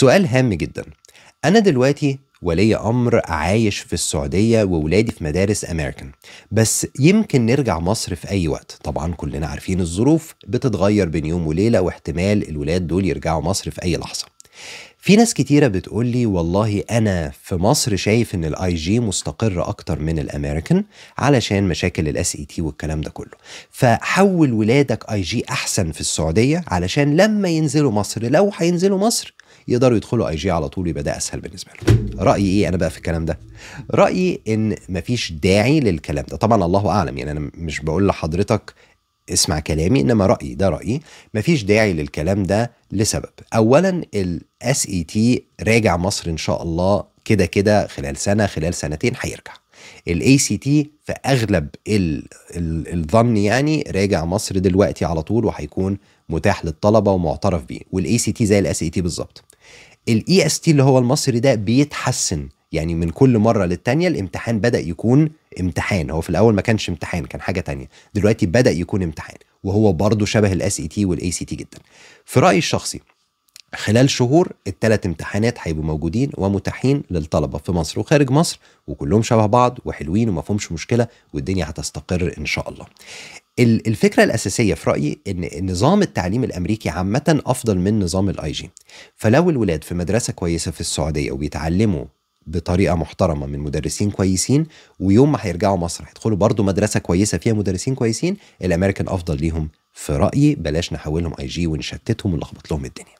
سؤال هام جدا أنا دلوقتي ولي أمر عايش في السعودية وولادي في مدارس أمريكان بس يمكن نرجع مصر في أي وقت طبعا كلنا عارفين الظروف بتتغير بين يوم وليلة واحتمال الولاد دول يرجعوا مصر في أي لحظة في ناس كتيرة بتقولي والله أنا في مصر شايف إن الأي جي مستقر أكتر من الأمريكان علشان مشاكل الأس إي تي e والكلام ده كله فحول ولادك أي جي أحسن في السعودية علشان لما ينزلوا مصر لو هينزلوا مصر يقدروا يدخلوا اي جي على طول يبقى ده اسهل بالنسبه لهم رايي ايه انا بقى في الكلام ده رايي ان مفيش داعي للكلام ده طبعا الله اعلم يعني انا مش بقول لحضرتك اسمع كلامي انما رايي ده رايي مفيش داعي للكلام ده لسبب اولا الاس اي تي e راجع مصر ان شاء الله كده كده خلال سنه خلال سنتين هيرجع الاي سي تي في اغلب الظن يعني راجع مصر دلوقتي على طول وهيكون متاح للطلبه ومعترف بيه والاي سي تي زي الاس اي تي e بالظبط الاي اس e تي اللي هو المصري ده بيتحسن يعني من كل مره للتانيه الامتحان بدا يكون امتحان هو في الاول ما كانش امتحان كان حاجه تانية دلوقتي بدا يكون امتحان وهو برضه شبه الاس اي تي e والاي سي تي جدا في رايي الشخصي خلال شهور الثلاث امتحانات هيبقوا موجودين ومتاحين للطلبه في مصر وخارج مصر وكلهم شبه بعض وحلوين وما فيهمش مشكله والدنيا هتستقر ان شاء الله. الفكره الاساسيه في رايي ان نظام التعليم الامريكي عامه افضل من نظام الاي جي. فلو الولاد في مدرسه كويسه في السعوديه وبيتعلموا بطريقه محترمه من مدرسين كويسين ويوم ما هيرجعوا مصر هيدخلوا برضه مدرسه كويسه فيها مدرسين كويسين الامريكان افضل ليهم في رايي بلاش نحولهم اي جي ونشتتهم ونلخبط لهم الدنيا